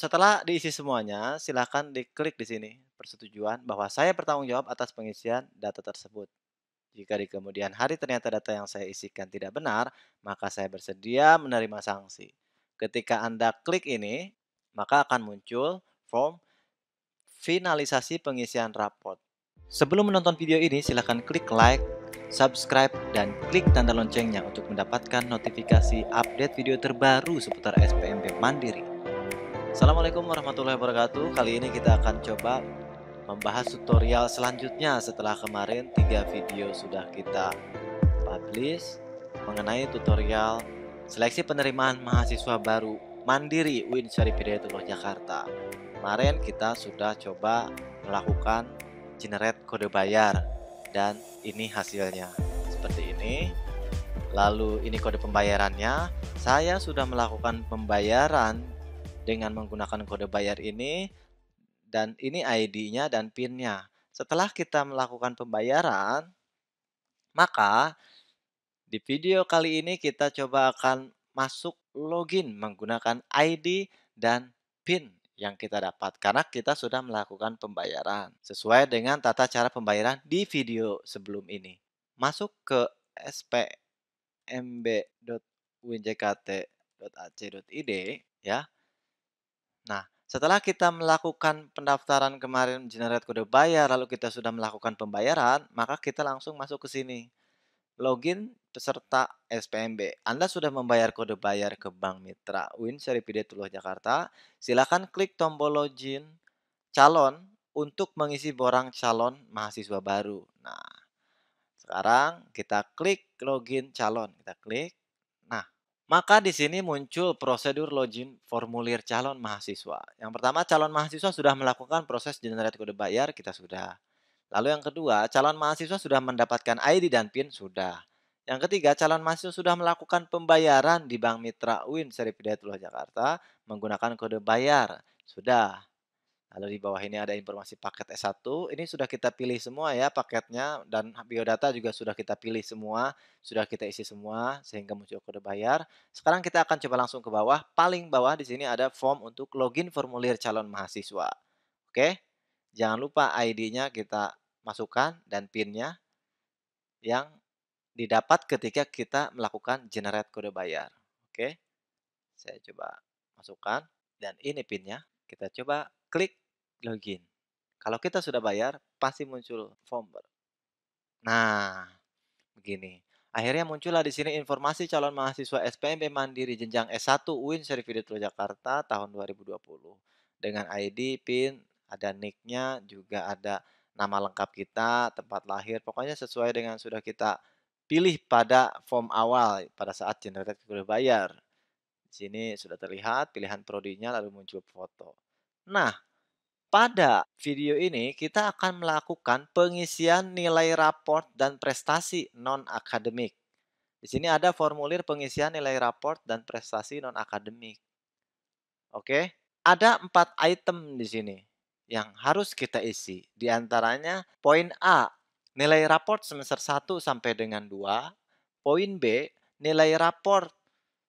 Setelah diisi semuanya, silakan diklik di sini persetujuan bahwa saya bertanggung jawab atas pengisian data tersebut. Jika di kemudian hari ternyata data yang saya isikan tidak benar, maka saya bersedia menerima sanksi. Ketika Anda klik ini, maka akan muncul form finalisasi pengisian raport. Sebelum menonton video ini, silakan klik like, subscribe, dan klik tanda loncengnya untuk mendapatkan notifikasi update video terbaru seputar SPMB Mandiri. Assalamualaikum warahmatullahi wabarakatuh Kali ini kita akan coba membahas tutorial selanjutnya Setelah kemarin 3 video sudah kita publish Mengenai tutorial seleksi penerimaan mahasiswa baru Mandiri Win Syarif Hidayatullah Jakarta Kemarin kita sudah coba melakukan generate kode bayar Dan ini hasilnya Seperti ini Lalu ini kode pembayarannya. Saya sudah melakukan pembayaran dengan menggunakan kode bayar ini dan ini ID-nya dan PIN-nya. Setelah kita melakukan pembayaran, maka di video kali ini kita coba akan masuk login menggunakan ID dan PIN yang kita dapat karena kita sudah melakukan pembayaran sesuai dengan tata cara pembayaran di video sebelum ini. Masuk ke spmb.winjkt.ac.id ya. Nah, setelah kita melakukan pendaftaran kemarin generate kode bayar, lalu kita sudah melakukan pembayaran, maka kita langsung masuk ke sini. Login peserta SPMB. Anda sudah membayar kode bayar ke Bank Mitra Win Seri Pidetuluh Jakarta. Silakan klik tombol login calon untuk mengisi borang calon mahasiswa baru. Nah, sekarang kita klik login calon. Kita klik. Maka di sini muncul prosedur login formulir calon mahasiswa. Yang pertama, calon mahasiswa sudah melakukan proses generate kode bayar, kita sudah. Lalu yang kedua, calon mahasiswa sudah mendapatkan ID dan PIN, sudah. Yang ketiga, calon mahasiswa sudah melakukan pembayaran di Bank Mitra UIN Seri Hidayatullah Jakarta menggunakan kode bayar, sudah. Lalu di bawah ini ada informasi paket S1. Ini sudah kita pilih semua ya paketnya dan biodata juga sudah kita pilih semua, sudah kita isi semua sehingga muncul kode bayar. Sekarang kita akan coba langsung ke bawah. Paling bawah di sini ada form untuk login formulir calon mahasiswa. Oke. Jangan lupa ID-nya kita masukkan dan PIN-nya yang didapat ketika kita melakukan generate kode bayar. Oke. Saya coba masukkan dan ini PIN-nya. Kita coba klik login. Kalau kita sudah bayar, pasti muncul form. Nah, begini. Akhirnya muncullah di sini informasi calon mahasiswa SPMB Mandiri jenjang S1 UIN Servi Jakarta tahun 2020 dengan ID, PIN, ada nicknya, juga ada nama lengkap kita, tempat lahir, pokoknya sesuai dengan sudah kita pilih pada form awal pada saat generate sudah bayar. Di sini sudah terlihat pilihan prodinya lalu muncul foto. Nah, pada video ini kita akan melakukan pengisian nilai raport dan prestasi non-akademik. Di sini ada formulir pengisian nilai raport dan prestasi non-akademik. Oke, ada empat item di sini yang harus kita isi. Di antaranya poin A, nilai raport semester 1 sampai dengan 2. Poin B, nilai raport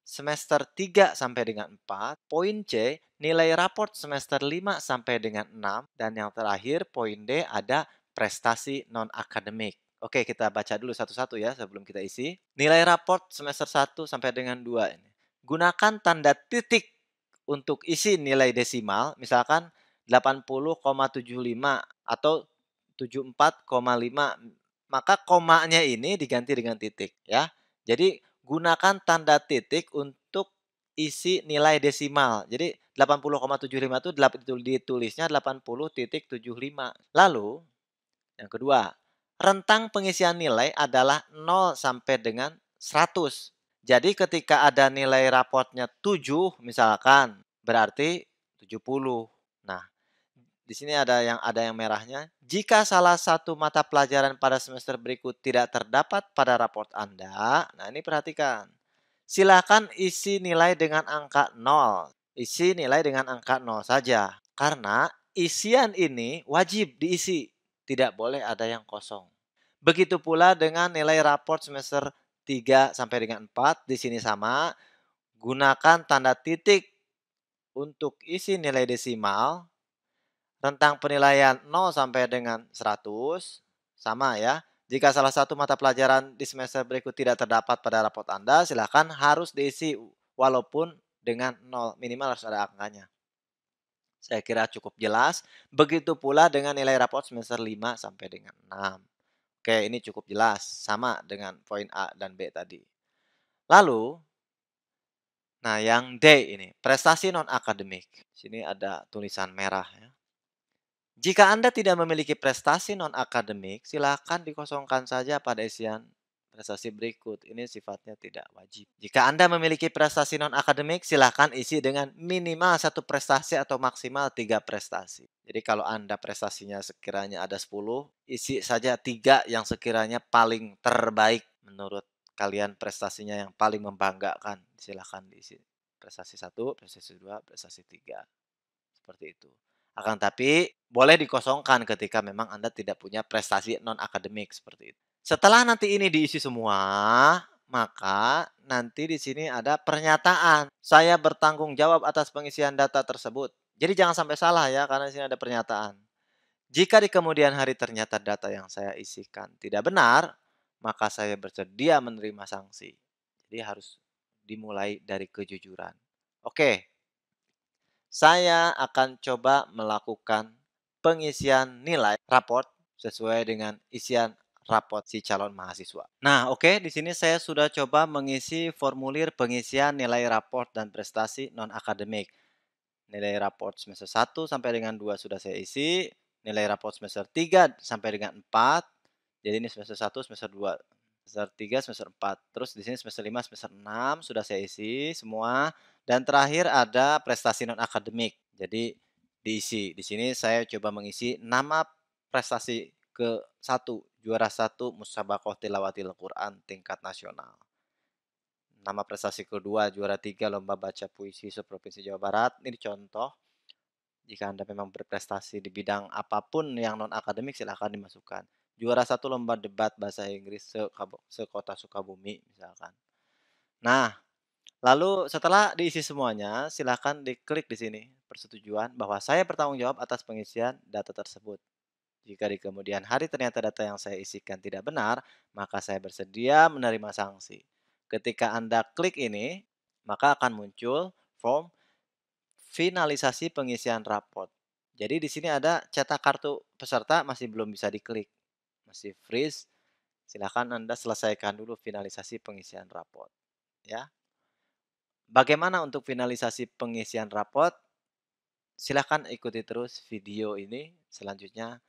semester 3 sampai dengan 4. Poin C, nilai raport semester 5 sampai dengan 6, dan yang terakhir poin D ada prestasi non-akademik. Oke, kita baca dulu satu-satu ya sebelum kita isi. Nilai raport semester 1 sampai dengan 2 ini. Gunakan tanda titik untuk isi nilai desimal, misalkan 80,75 atau 74,5. Maka komanya ini diganti dengan titik ya. Jadi gunakan tanda titik untuk isi nilai desimal. Jadi 80,75 itu ditulisnya 80.75. Lalu yang kedua, rentang pengisian nilai adalah 0 sampai dengan 100. Jadi ketika ada nilai rapotnya 7 misalkan, berarti 70. Nah, di sini ada yang ada yang merahnya. Jika salah satu mata pelajaran pada semester berikut tidak terdapat pada raport Anda, nah ini perhatikan. Silakan isi nilai dengan angka 0 isi nilai dengan angka 0 saja. Karena isian ini wajib diisi, tidak boleh ada yang kosong. Begitu pula dengan nilai raport semester 3 sampai dengan 4, di sini sama. Gunakan tanda titik untuk isi nilai desimal. tentang penilaian 0 sampai dengan 100, sama ya. Jika salah satu mata pelajaran di semester berikut tidak terdapat pada raport Anda, silakan harus diisi walaupun dengan 0. Minimal harus ada angkanya. Saya kira cukup jelas. Begitu pula dengan nilai raport semester 5 sampai dengan 6. Oke, ini cukup jelas. Sama dengan poin A dan B tadi. Lalu, nah yang D ini, prestasi non-akademik. Sini ada tulisan merah ya. Jika Anda tidak memiliki prestasi non-akademik, silakan dikosongkan saja pada isian prestasi berikut. Ini sifatnya tidak wajib. Jika Anda memiliki prestasi non-akademik, silahkan isi dengan minimal satu prestasi atau maksimal tiga prestasi. Jadi kalau Anda prestasinya sekiranya ada 10, isi saja tiga yang sekiranya paling terbaik menurut kalian prestasinya yang paling membanggakan. Silahkan diisi. Prestasi satu, prestasi dua, prestasi tiga. Seperti itu. Akan tapi boleh dikosongkan ketika memang Anda tidak punya prestasi non-akademik seperti itu. Setelah nanti ini diisi semua, maka nanti di sini ada pernyataan. Saya bertanggung jawab atas pengisian data tersebut. Jadi jangan sampai salah ya, karena di sini ada pernyataan. Jika di kemudian hari ternyata data yang saya isikan tidak benar, maka saya bersedia menerima sanksi. Jadi harus dimulai dari kejujuran. Oke, saya akan coba melakukan pengisian nilai raport sesuai dengan isian rapot si calon mahasiswa. Nah, oke, okay, di sini saya sudah coba mengisi formulir pengisian nilai raport dan prestasi non-akademik. Nilai raport semester 1 sampai dengan 2 sudah saya isi, nilai raport semester 3 sampai dengan 4. Jadi ini semester 1, semester 2, semester 3, semester 4. Terus di sini semester 5, semester 6 sudah saya isi semua dan terakhir ada prestasi non-akademik. Jadi diisi. Di sini saya coba mengisi nama prestasi ke satu juara satu Musabakoh Tilawatil Quran tingkat nasional. Nama prestasi kedua, juara tiga Lomba Baca Puisi seprovinsi Jawa Barat. Ini contoh, jika Anda memang berprestasi di bidang apapun yang non-akademik silahkan dimasukkan. Juara satu lomba debat bahasa Inggris sekota Sukabumi misalkan. Nah, Lalu setelah diisi semuanya, silahkan diklik di sini persetujuan bahwa saya bertanggung jawab atas pengisian data tersebut. Jika di kemudian hari ternyata data yang saya isikan tidak benar, maka saya bersedia menerima sanksi. Ketika Anda klik ini, maka akan muncul form finalisasi pengisian raport. Jadi di sini ada cetak kartu peserta masih belum bisa diklik. Masih freeze. Silakan Anda selesaikan dulu finalisasi pengisian raport. Ya. Bagaimana untuk finalisasi pengisian raport? Silakan ikuti terus video ini. Selanjutnya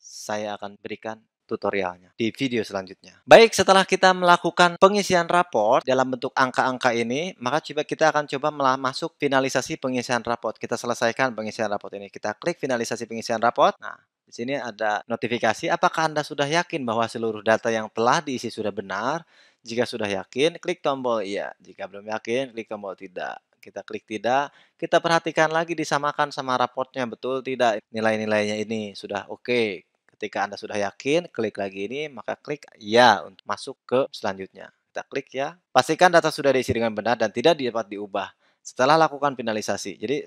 saya akan berikan tutorialnya di video selanjutnya. Baik, setelah kita melakukan pengisian raport dalam bentuk angka-angka ini, maka coba kita akan coba masuk finalisasi pengisian raport. Kita selesaikan pengisian raport ini. Kita klik finalisasi pengisian raport. Nah, di sini ada notifikasi apakah Anda sudah yakin bahwa seluruh data yang telah diisi sudah benar? Jika sudah yakin, klik tombol iya. Jika belum yakin, klik tombol tidak kita klik tidak, kita perhatikan lagi disamakan sama raportnya betul tidak nilai-nilainya ini sudah oke, okay. Ketika Anda sudah yakin, klik lagi ini, maka klik ya untuk masuk ke selanjutnya. Kita klik ya. Pastikan data sudah diisi dengan benar dan tidak dapat diubah. Setelah lakukan finalisasi, jadi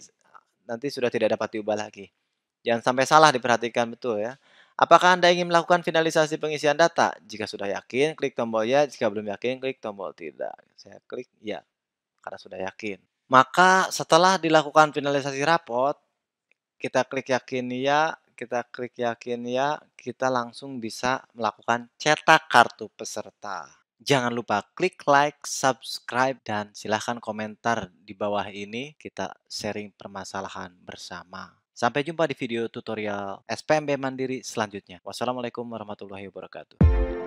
nanti sudah tidak dapat diubah lagi. Jangan sampai salah diperhatikan betul ya. Apakah Anda ingin melakukan finalisasi pengisian data? Jika sudah yakin, klik tombol ya. Jika belum yakin, klik tombol tidak. Saya klik ya, karena sudah yakin. Maka setelah dilakukan finalisasi rapot, kita klik yakin ya, kita klik yakin ya, kita langsung bisa melakukan cetak kartu peserta. Jangan lupa klik like, subscribe, dan silahkan komentar di bawah ini. Kita sharing permasalahan bersama. Sampai jumpa di video tutorial SPMB Mandiri selanjutnya. Wassalamualaikum warahmatullahi wabarakatuh.